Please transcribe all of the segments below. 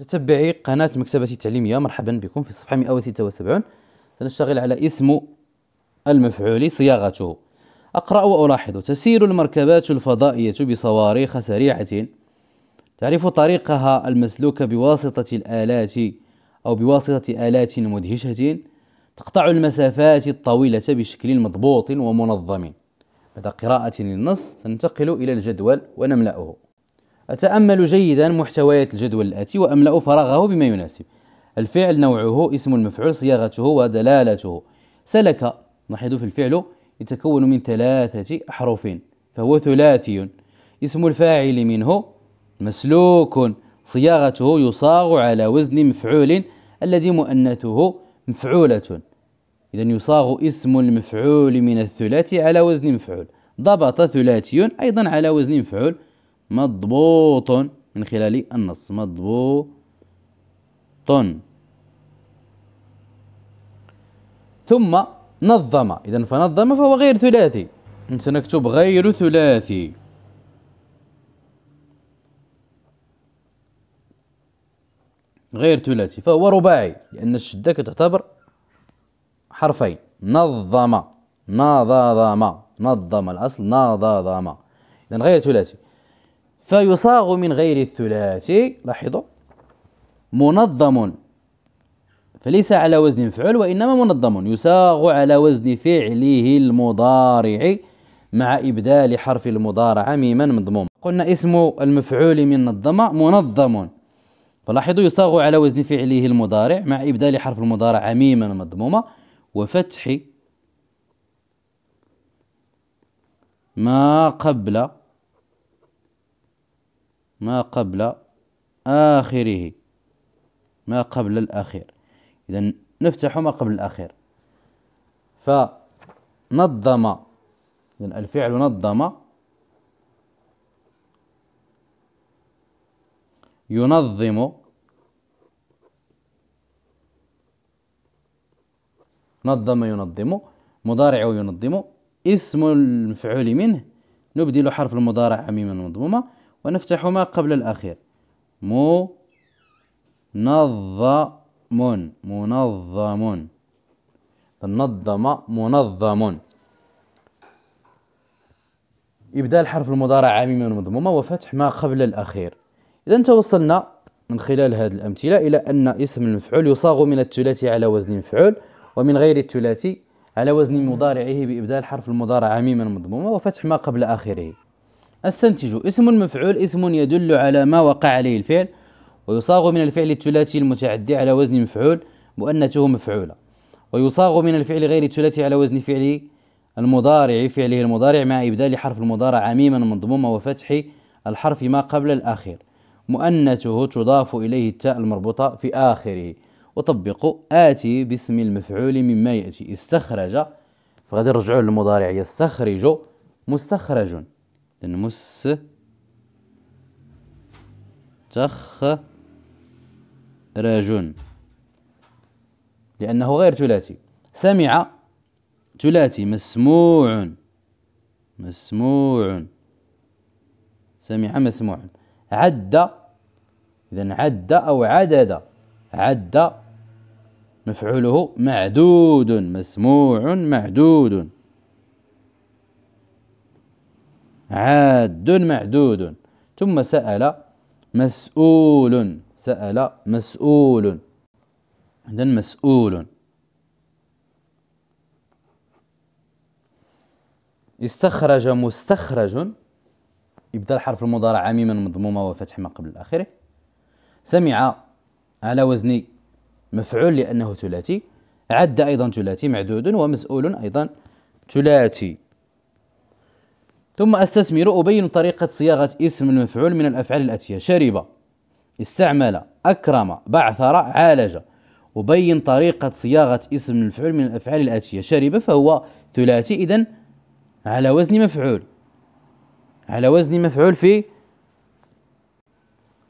متتبعي قناة مكتبتي التعليمية مرحبا بكم في الصفحة 176 سنشتغل على اسم المفعول صياغته أقرأ وألاحظ تسير المركبات الفضائية بصواريخ سريعة تعرف طريقها المسلوك بواسطة الآلات أو بواسطة آلات مدهشة تقطع المسافات الطويلة بشكل مضبوط ومنظم بعد قراءة للنص سننتقل إلى الجدول ونملأه أتأمل جيدا محتويات الجدول الآتي وأملأ فراغه بما يناسب الفعل نوعه اسم المفعول صياغته ودلالته سلك نحيد في الفعل يتكون من ثلاثة أحرف فهو ثلاثي اسم الفاعل منه مسلوك صياغته يصاغ على وزن مفعول الذي مؤنثه مفعولة إذا يصاغ اسم المفعول من الثلاثي على وزن مفعول ضبط ثلاثي أيضا على وزن مفعول مضبوط من خلال النص مضبوط ثم نظم إذا فنظم فهو غير ثلاثي سنكتب غير ثلاثي غير ثلاثي فهو رباعي لأن الشدة كتعتبر حرفين نظم نظم نظم الأصل نظم إذا غير ثلاثي فيصاغ من غير الثلاثي لاحظوا منظم فليس على وزن فعل وإنما منظم يصاغ على وزن فعله المضارع مع إبدال حرف المضارعة ميما مضموم قلنا اسم المفعول من نظم منظم فلاحظوا يصاغ على وزن فعله المضارع مع إبدال حرف المضارع ميما مضمومة وفتح ما قبل ما قبل آخره ما قبل الأخير إذا نفتح ما قبل الأخير فنظم إذن الفعل نظم ينظم نظم ينظم مضارع ينظم اسم المفعول منه نبدل حرف المضارع ميما مضمومة ونفتحهما قبل الأخير مو نظم منظم نظم منظم يبدأ الحرف المضارع عميما مضموما وفتح ما قبل الأخير إذا توصلنا من خلال هذه الأمثلة إلى أن اسم المفعول يصاغ من الثلاثي على وزن مفعول ومن غير الثلاثي على وزن مضارعه بإبدال حرف المضارع عميما مضموما وفتح ما قبل آخره استنتج اسم مفعول اسم يدل على ما وقع عليه الفعل ويصاغ من الفعل الثلاثي المتعدي على وزن مفعول مؤنته مفعولة ويصاغ من الفعل غير الثلاثي على وزن فعل المضارع فعله المضارع مع إبدال حرف المضارع عميما مضموما وفتح الحرف ما قبل الأخير مؤنته تضاف إليه التاء المربوطة في آخره وطبق آتي باسم المفعول مما يأتي استخرج فغادي نرجعوا للمضارع يستخرج مستخرج نمس راجون لأنه غير ثلاثي سمع ثلاثي مسموع مسموع سمع مسموع عد إذا عد أو عدد عد مفعوله معدود مسموع معدود عاد معدود ثم سأل مسؤول سأل مسؤول إذا مسؤول استخرج مستخرج يبدا الحرف المضارع عميما مضمومه وفتح ما قبل الاخره سمع على وزن مفعول لانه ثلاثي عد ايضا ثلاثي معدود ومسؤول ايضا ثلاثي ثم أستثمر أبين طريقة صياغة اسم المفعول من الأفعال الآتية شرب استعمل أكرم بعثر عالج أبين طريقة صياغة اسم المفعول من الأفعال الآتية شرب فهو ثلاثي إذن على وزن مفعول على وزن مفعول في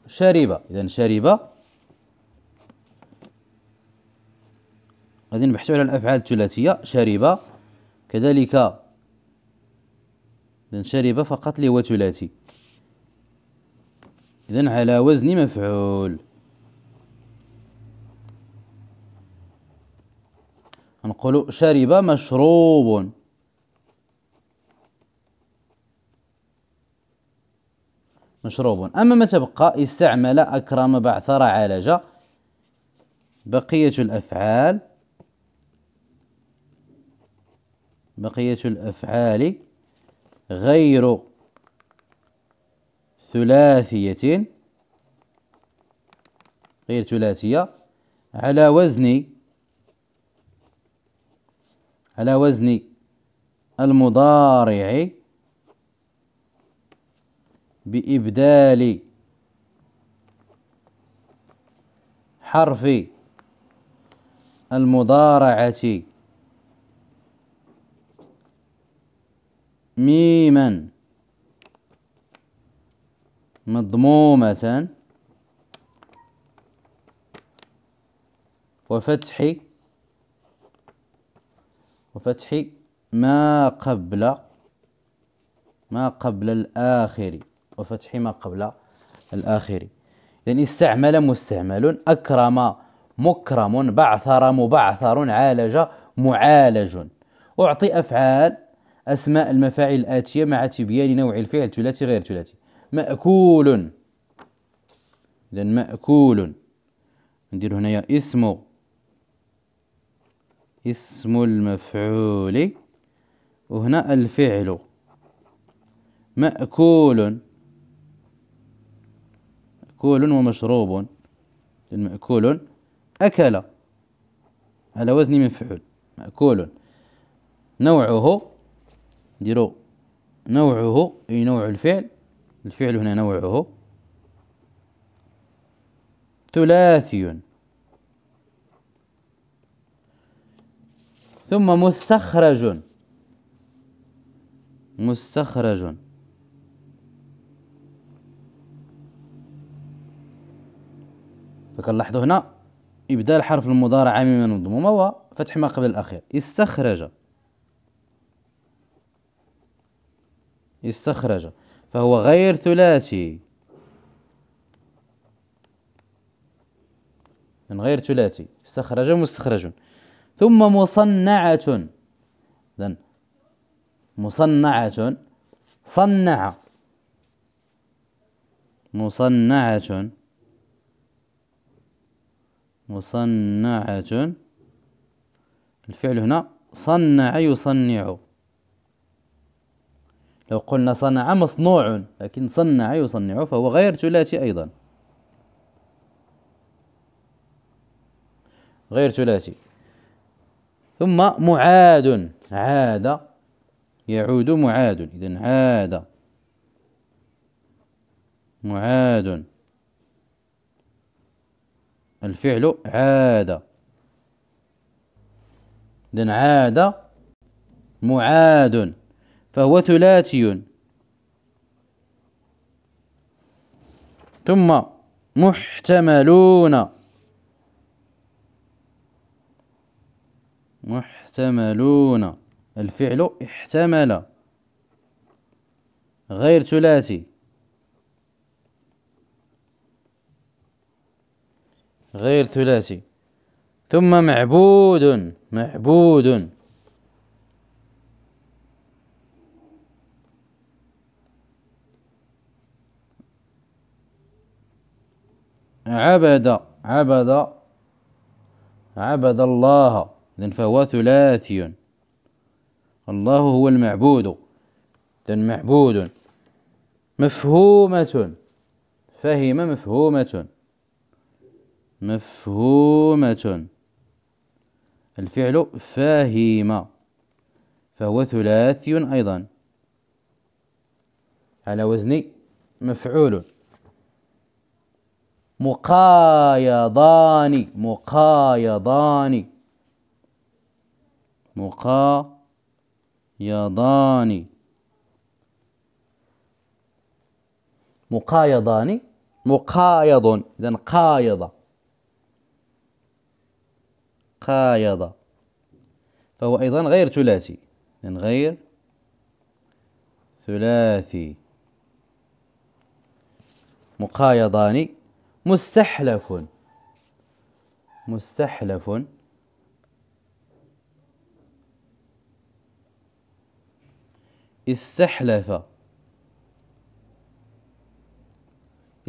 شرب إذا شرب غادي نبحثوا على الأفعال الثلاثية شرب كذلك إذا شرب فقط لي وثلاثي إذا على وزن مفعول نقول شرب مشروب مشروب أما ما تبقى استعمل أكرم بعثر عالج بقية الأفعال بقية الأفعال غير ثلاثية غير ثلاثية على وزن على وزن المضارع بإبدال حرف المضارعة ميما مضمومة وفتح وفتح ما قبل ما قبل الآخر وفتح ما قبل الآخر يعني استعمل مستعمل أكرم مكرم بعثر مبعثر عالج معالج أعطي أفعال أسماء المفاعل الآتية مع تبيان نوع الفعل ثلاثي غير ثلاثي مأكول إذا مأكول ندير هنايا اسم اسم المفعول وهنا الفعل مأكول مأكول ومشروب مأكول أكل على وزن مفعول مأكول نوعه نديرو نوعه أي نوع الفعل الفعل هنا نوعه ثلاثي ثم مستخرج مستخرج فكنلاحظوا هنا إبدال حرف المضارع عامما من الضمومه وفتح ما قبل الأخير استخرج استخرج فهو غير ثلاثي من غير ثلاثي استخرج مستخرج ثم مصنعة إذن مصنعة صنع مصنعة مصنعة الفعل هنا صنع يصنع لو قلنا صنع مصنوع لكن صنع يصنع فهو غير ثلاثي أيضا غير ثلاثي ثم معاد عاد يعود معاد إذن عاد معاد الفعل عاد إذن عاد معاد فهو ثلاثي ثم محتملون محتملون الفعل احتمل غير ثلاثي غير ثلاثي ثم معبود معبود عبد عبد عبد الله إذن فهو ثلاثي الله هو المعبود إذن معبود مفهومة فهم مفهومة مفهومة الفعل فاهم فهو ثلاثي أيضا على وزن مفعول مقايضان مقايضان مقايضان مقايضان مقايض إذا قايض قايض فهو أيضا غير ثلاثي إذا غير ثلاثي مقايضاني مستحلف مستحلف استحلف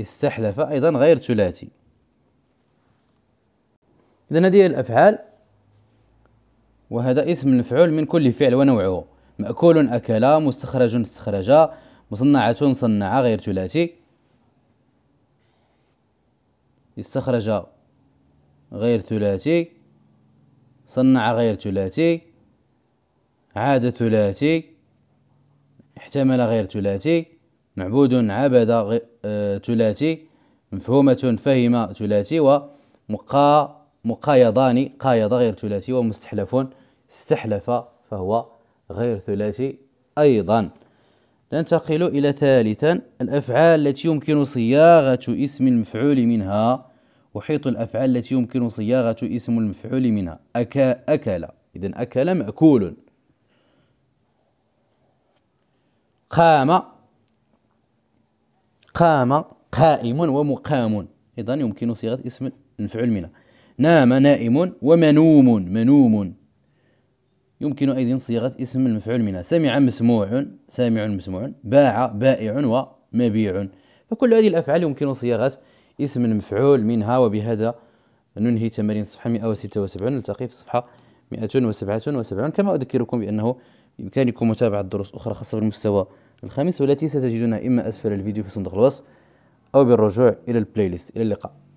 استحلف أيضا غير ثلاثي إذن هذه الأفعال وهذا اسم المفعول من كل فعل ونوعه مأكول أكل مستخرج استخرج مصنعة صنع غير ثلاثي استخرج غير ثلاثي صنع غير ثلاثي عاد ثلاثي احتمل غير ثلاثي معبود عبد آه، ثلاثي مفهومة فهم ثلاثي ومقا مقايضان قايض غير ثلاثي ومستحلف استحلف فهو غير ثلاثي أيضا ننتقل إلى ثالثا الأفعال التي يمكن صياغة اسم المفعول منها وحيط الأفعال التي يمكن صياغة اسم المفعول منها أكا أكل إذا أكل مأكول قام قام قائم ومقام إذا يمكن صياغة اسم المفعول منها نام نائم ومنوم منوم يمكن أيضا صياغة اسم المفعول منها سمع مسموع سامع مسموع باع بائع ومبيع فكل هذه الأفعال يمكن صياغة اسم مفعول منها وبهذا ننهي تمارين صفحة 176 نلتقي في صفحة 277 كما أذكركم بأنه بإمكانكم متابعة دروس أخرى خاصة بالمستوى الخامس والتي ستجدونها إما أسفل الفيديو في صندوق الوصف أو بالرجوع إلى البلاي ليست إلى اللقاء